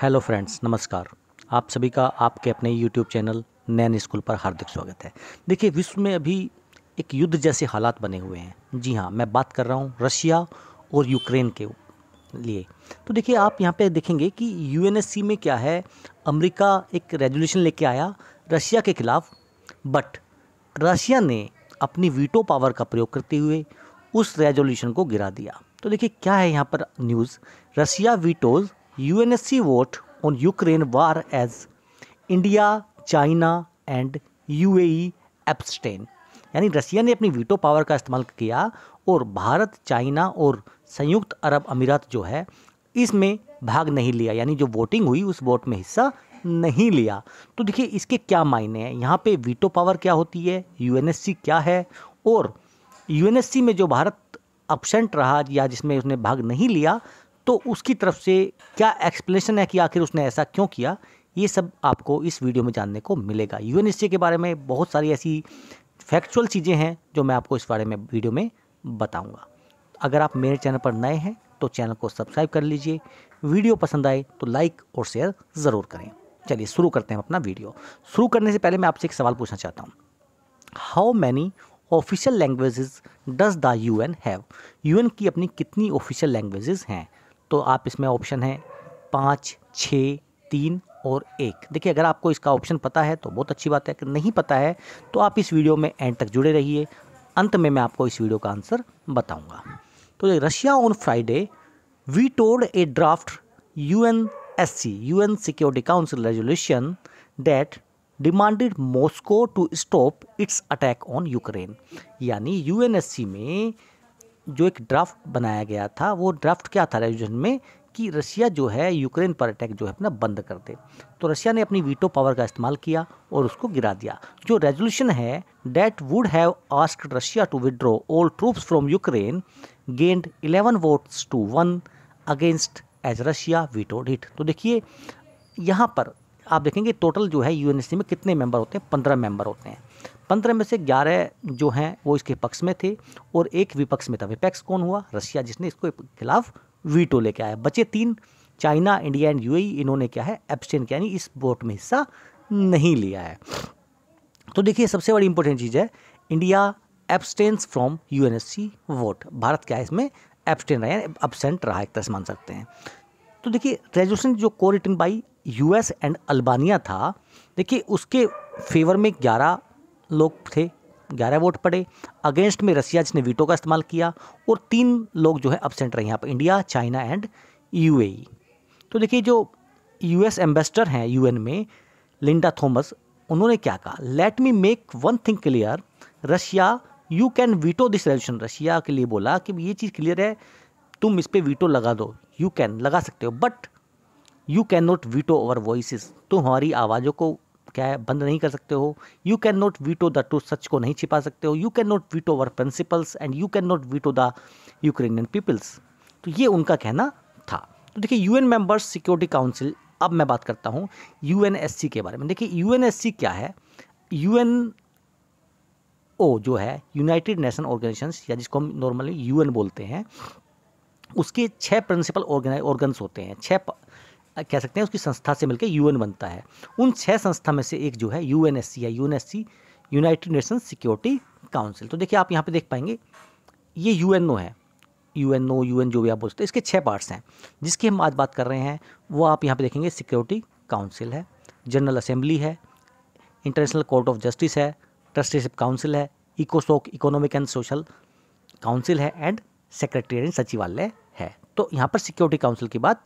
Hello friends नमस्कार आप सभी का आपके अपने यूट्यूब चैनल नैन स्कूल पर हार्दिक स्वागत है देखिए विश्व में अभी एक युद्ध जैसे हालात बने हुए हैं जी हाँ मैं बात कर रहा हूँ रशिया और यूक्रेन के लिए तो देखिए आप यहाँ पे देखेंगे कि यूएनएससी में क्या है अमेरिका एक रेजोल्यूशन लेके आया रशिया के खिलाफ बट रशिया ने अपनी वीटो पावर का प्रयोग करते हुए उस रेजोल्यूशन को गिरा दिया तो देखिए क्या है यहाँ पर news Russia vetoes UNSC vote on Ukraine war as India China and UAE abstain यानी रशिया ने अपनी वीटो पावर का इस्तेमाल किया और भारत चाइना और संयुक्त अरब अमीरात जो है इसमें भाग नहीं लिया यानी जो वोटिंग हुई उस वोट में हिस्सा नहीं लिया तो देखिए इसके क्या मायने हैं यहाँ पे वीटो पावर क्या होती है यूएनएससी क्या है और यूएनएससी में जो भारत अपसेंट रहा या जिसमें उसने भाग नहीं लिया तो उसकी तरफ से क्या एक्सप्लेनेशन है कि आखिर उसने ऐसा क्यों किया ये सब आपको इस वीडियो में जानने को मिलेगा यू के बारे में बहुत सारी ऐसी फैक्चुअल चीज़ें हैं जो मैं आपको इस बारे में वीडियो में बताऊंगा अगर आप मेरे चैनल पर नए हैं तो चैनल को सब्सक्राइब कर लीजिए वीडियो पसंद आए तो लाइक और शेयर ज़रूर करें चलिए शुरू करते हैं अपना वीडियो शुरू करने से पहले मैं आपसे एक सवाल पूछना चाहता हूँ how many official languages does the N have N की अपनी कितनी ऑफिशियल लैंग्वेजेज हैं तो आप इसमें ऑप्शन है पाँच छः तीन और एक देखिए अगर आपको इसका ऑप्शन पता है तो बहुत अच्छी बात है अगर नहीं पता है तो आप इस वीडियो में एंड तक जुड़े रहिए अंत में मैं आपको इस वीडियो का आंसर बताऊंगा तो रशिया ऑन फ्राइडे वी टोल्ड a draft U N S C U N security council resolution that demanded Moscow to stop its attack on Ukraine यानी यूएनएससी में जो एक ड्राफ्ट बनाया गया था वो ड्राफ्ट क्या था रेजोल्यूशन में कि रशिया जो है यूक्रेन पर अटैक जो है अपना बंद कर दे तो रशिया ने अपनी वीटो पावर का इस्तेमाल किया और उसको गिरा दिया जो रेजोल्यूशन है that would have asked Russia to withdraw all troops from Ukraine gained eleven votes to one against as Russia vetoed तो देखिए यहाँ पर आप देखेंगे टोटल जो है यू में कितने मेंबर होते हैं पंद्रह मेंबर होते हैं पंद्रह में से ग्यारह जो हैं वो इसके पक्ष में थे और एक विपक्ष में था विपक्ष कौन हुआ रशिया जिसने इसको खिलाफ वीटो लेके आया बचे तीन चाइना इंडिया एंड यूएई इन्होंने क्या है एब्सटेन किया यानी इस वोट में हिस्सा नहीं लिया है तो देखिए सबसे बड़ी इंपॉर्टेंट चीज़ है India abstains from UNSC vote Bharat क्या है इसमें एब्सटेन रहा यानी एबसेंट रहा एक तरह से मान सकते हैं तो देखिए रेजोल्यूशन जो को written by US and Albania था देखिए उसके फेवर में ग्यारह लोग थे ग्यारह वोट पड़े अगेंस्ट में रसिया जिसने वीटो का इस्तेमाल किया और तीन लोग जो है अपसेंट रहे यहाँ पर इंडिया चाइना एंड यूएई तो देखिए जो यूएस एम्बेसडर हैं यूएन में लिंडा थॉमस उन्होंने क्या कहा let me make one thing clear Russia you can veto this resolution Russia के लिए बोला कि ये चीज़ क्लियर है तुम इस पर वीटो लगा दो यू कैन लगा सकते हो but you can not veto our voice तुम हमारी आवाज़ों को क्या है बंद नहीं कर सकते हो you can not veto the टू सच को नहीं छिपा सकते हो you can not veto our principles and you can not veto the Ukrainian peoples तो ये उनका कहना था तो देखिए यूएन मेंबर्स सिक्योरिटी काउंसिल अब मैं बात करता हूँ सी के बारे में देखिए सी क्या है एन ओ जो है यूनाइटेड नेशन ऑर्गेनाइजेशन या जिसको हम नॉर्मली यूएन बोलते हैं उसके छः प्रिंसिपल ऑर्गेनाइज ऑर्गन्स होते हैं छः कह सकते हैं उसकी संस्था से मिलकर यूएन बनता है उन छह संस्था में से एक जो है यू एन एस सी है U N S C United Nation Security Council तो देखिए आप यहाँ पे देख पाएंगे ये यू एन ओ है U N O U N जो भी आप बोलते हैं इसके छः पार्ट्स हैं जिसकी हम आज बात कर रहे हैं वो आप यहाँ पे देखेंगे सिक्योरिटी काउंसिल है जनरल असेंबली है इंटरनेशनल कोर्ट ऑफ जस्टिस है ट्रस्टीशिप काउंसिल है इकोसोक इकोनॉमिक एंड सोशल काउंसिल है एंड सेक्रेटेरियन सचिवालय है तो यहाँ पर सिक्योरिटी काउंसिल की बात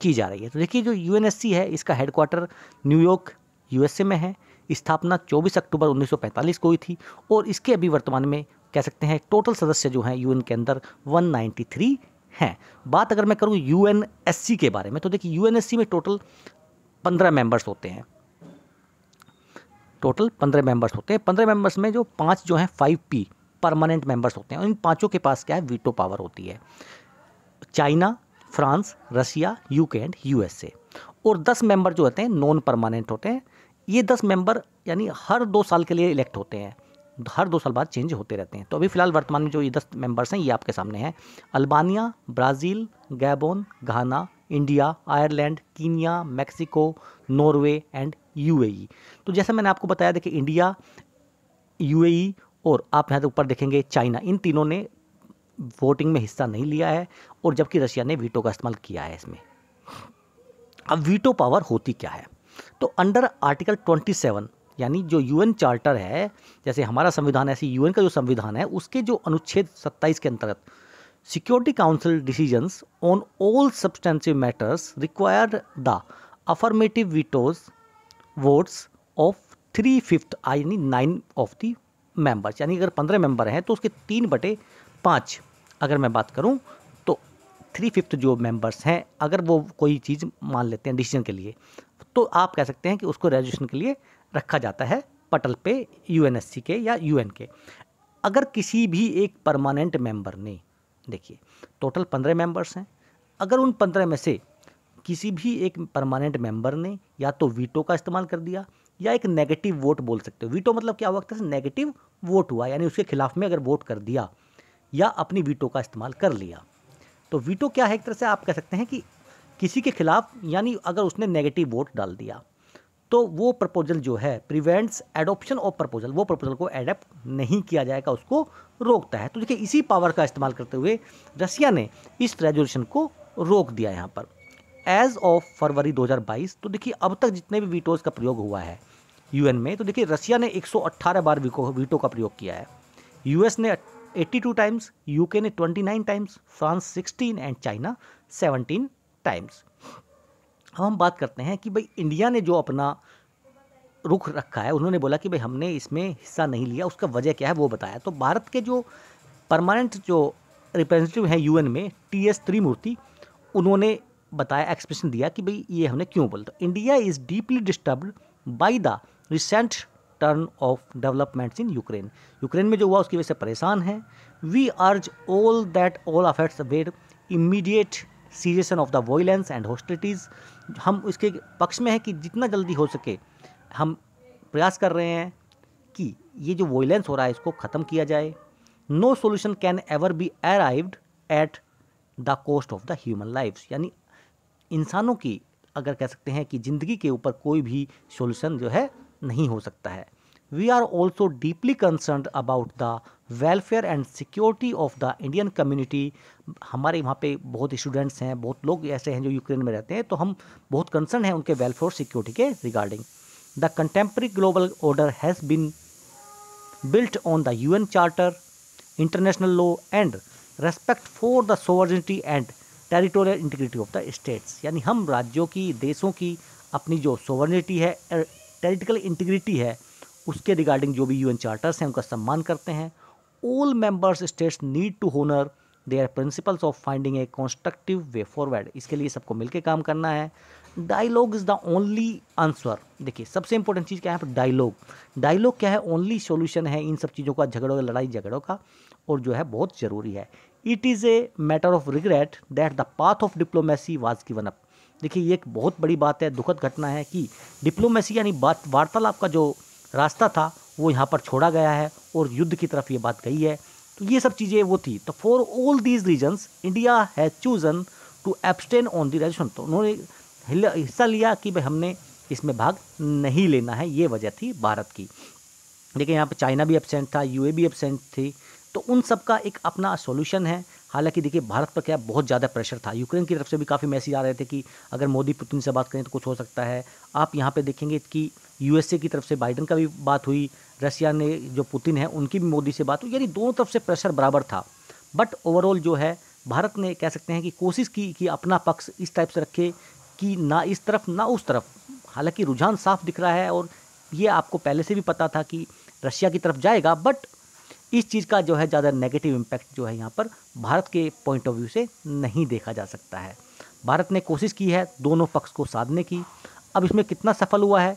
की जा रही है तो देखिए जो यू है इसका हेडक्वार्टर न्यूयॉर्क यूएसए में है स्थापना 24 अक्टूबर 1945 को हुई थी और इसके अभी वर्तमान में कह सकते हैं टोटल सदस्य जो हैं यूएन के अंदर 193 हैं बात अगर मैं करूँ यूएनएससी के बारे में तो देखिए यूएनएससी में टोटल पंद्रह मेंबर्स होते हैं टोटल पंद्रह मेंबर्स होते हैं पंद्रह मेंबर्स में जो पाँच जो हैं फाइव पी परमानेंट मेंबर्स होते हैं इन पाँचों के पास क्या है वीटो पावर होती है China France Russia UK and USA और दस मेंबर जो होते हैं नॉन परमानेंट होते हैं ये दस मेंबर यानी हर दो साल के लिए इलेक्ट होते हैं हर दो साल बाद चेंज होते रहते हैं तो अभी फिलहाल वर्तमान में जो ये दस मेंबर्स हैं ये आपके सामने हैं Albania Brazil Gabon Ghana India Ireland Kenya Mexico Norway and UAE e। तो जैसे मैंने आपको बताया देखिए इंडिया यूएई e और आप यहाँ ऊपर देखेंगे चाइना इन तीनों ने वोटिंग में हिस्सा नहीं लिया है और जबकि रशिया ने वीटो का इस्तेमाल किया है इसमें अब वीटो पावर होती क्या है तो अंडर आर्टिकल 27 यानी जो यूएन चार्टर है जैसे हमारा संविधान ऐसे यूएन का जो संविधान है उसके जो अनुच्छेद 27 के अंतर्गत security council decisions on all substantive matters require the affirmative vetoes votes of three fifth यानी नाइन ऑफ द मेंबर्स यानी अगर पंद्रह मेंबर हैं तो उसके तीन बटे पाँच अगर मैं बात करूँ तो थ्री फिफ्थ जो मेंबर्स हैं अगर वो कोई चीज़ मान लेते हैं डिसीजन के लिए तो आप कह सकते हैं कि उसको रेजोल्यूशन के लिए रखा जाता है पटल पे यू के या यू के अगर किसी भी एक परमानेंट मेंबर ने देखिए टोटल पंद्रह मेंबर्स हैं अगर उन पंद्रह में से किसी भी एक परमानेंट मेंबर ने या तो वीटो का इस्तेमाल कर दिया या एक नेगेटिव वोट बोल सकते हो वीटो मतलब क्या हुआ नेगेटिव वोट हुआ यानी उसके खिलाफ में अगर वोट कर दिया या अपनी वीटो का इस्तेमाल कर लिया तो वीटो क्या है एक तरह से आप कह सकते हैं कि किसी के खिलाफ यानी अगर उसने नेगेटिव वोट डाल दिया तो वो प्रपोजल जो है प्रिवेंट्स एडोप्शन ऑफ प्रपोजल वो प्रपोजल को एडेप्ट नहीं किया जाएगा उसको रोकता है तो देखिए इसी पावर का इस्तेमाल करते हुए रशिया ने इस रेजोल्यूशन को रोक दिया यहाँ पर एज ऑफ फरवरी 2022 तो देखिए अब तक जितने भी वीटोज़ का प्रयोग हुआ है यूएन में तो देखिए रसिया ने 118 बार वीटो का प्रयोग किया है यूएस ने 82 times, UK ने 29 times France 16 and China 17 times अब हम बात करते हैं कि भाई इंडिया ने जो अपना रुख रखा है उन्होंने बोला कि भाई हमने इसमें हिस्सा नहीं लिया उसका वजह क्या है वो बताया तो भारत के जो परमानेंट जो रिप्रेजेंटेटिव हैं यूएन में टी एस त्रिमूर्ति उन्होंने बताया एक्सप्रेशन दिया कि भाई ये हमने क्यों बोला तो India is deeply disturbed by the recent turn of developments in Ukraine Ukraine में जो हुआ उसकी वजह से परेशान है we urge all that all efforts made immediate cessation of the violence and hostilities हम इसके पक्ष में है कि जितना जल्दी हो सके हम प्रयास कर रहे हैं कि ये जो वॉयलेंस हो रहा है इसको ख़त्म किया जाए no solution can ever be arrived at the cost of the human life यानी इंसानों की अगर कह सकते हैं कि ज़िंदगी के ऊपर कोई भी सोल्यूशन जो है नहीं हो सकता है we are also deeply concern about the welfare and security of the Indian community हमारे वहाँ पे बहुत स्टूडेंट्स हैं बहुत लोग ऐसे हैं जो यूक्रेन में रहते हैं तो हम बहुत कंसर्न हैं उनके वेलफेयर और सिक्योरिटी के regarding the contemporary global order has been built on the U N charter international law and respect for the sovereignty and territorial integrity of the states यानी हम राज्यों की देशों की अपनी जो सोवर्निटी है टेरिटिकल इंटीग्रिटी है उसके रिगार्डिंग जो भी यूएन चार्टर्स हैं उनका सम्मान करते हैं all members states need to honour their principles of finding a constructive way forward इसके लिए सबको मिलकर काम करना है dialogue is the only answer देखिए सबसे इंपॉर्टेंट चीज़ क्या है डायलॉग डायलॉग क्या है ओनली सोल्यूशन है इन सब चीज़ों का झगड़ों का लड़ाई झगड़ों का और जो है बहुत ज़रूरी है it is a matter of regret that the path of diplomacy was given up देखिए ये एक बहुत बड़ी बात है दुखद घटना है कि डिप्लोमेसी यानी बात वार्तालाप का जो रास्ता था वो यहाँ पर छोड़ा गया है और युद्ध की तरफ ये बात गई है तो ये सब चीज़ें वो थी तो for all these reasons India has chosen to abstain on the resolution तो उन्होंने हिस्सा लिया कि भाई हमने इसमें भाग नहीं लेना है ये वजह थी भारत की देखिए यहाँ पर चाइना भी एबसेंट था यूए भी एबसेंट थी तो उन सब का एक अपना सॉल्यूशन है हालांकि देखिए भारत पर क्या बहुत ज़्यादा प्रेशर था यूक्रेन की तरफ से भी काफ़ी मैसेज आ रहे थे कि अगर मोदी पुतिन से बात करें तो कुछ हो सकता है आप यहाँ पे देखेंगे कि यूएसए की तरफ से बाइडन का भी बात हुई रशिया ने जो पुतिन है उनकी भी मोदी से बात हुई यानी दोनों तरफ से प्रेशर बराबर था बट ओवरऑल जो है भारत ने कह सकते हैं कि कोशिश की कि अपना पक्ष इस टाइप से रखे कि ना इस तरफ ना उस तरफ हालांकि रुझान साफ दिख रहा है और ये आपको पहले से भी पता था कि रशिया की तरफ जाएगा बट इस चीज़ का जो है ज़्यादा नेगेटिव इम्पैक्ट जो है यहाँ पर भारत के पॉइंट ऑफ व्यू से नहीं देखा जा सकता है भारत ने कोशिश की है दोनों पक्ष को साधने की अब इसमें कितना सफल हुआ है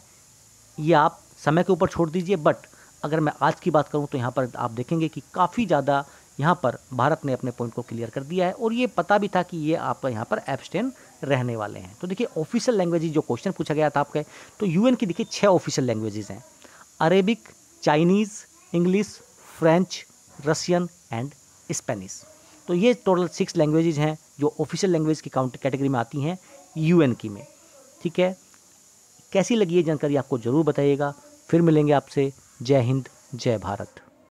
ये आप समय के ऊपर छोड़ दीजिए बट अगर मैं आज की बात करूँ तो यहाँ पर आप देखेंगे कि काफ़ी ज़्यादा यहाँ पर भारत ने अपने पॉइंट को क्लियर कर दिया है और ये पता भी था कि ये आपका यहाँ पर एबस्टेन रहने वाले हैं तो देखिए ऑफिशियल लैंग्वेजेज जो क्वेश्चन पूछा गया था आपके तो यूएन की देखिए छः ऑफिशियल लैंग्वेजेज हैं Arabic Chinese English French Russian and Spanish तो ये टोटल सिक्स लैंग्वेजेज हैं जो ऑफिशियल लैंग्वेज की काउंट कैटेगरी में आती हैं यू की में ठीक है कैसी लगी ये जानकारी आपको ज़रूर बताइएगा फिर मिलेंगे आपसे जय हिंद जय भारत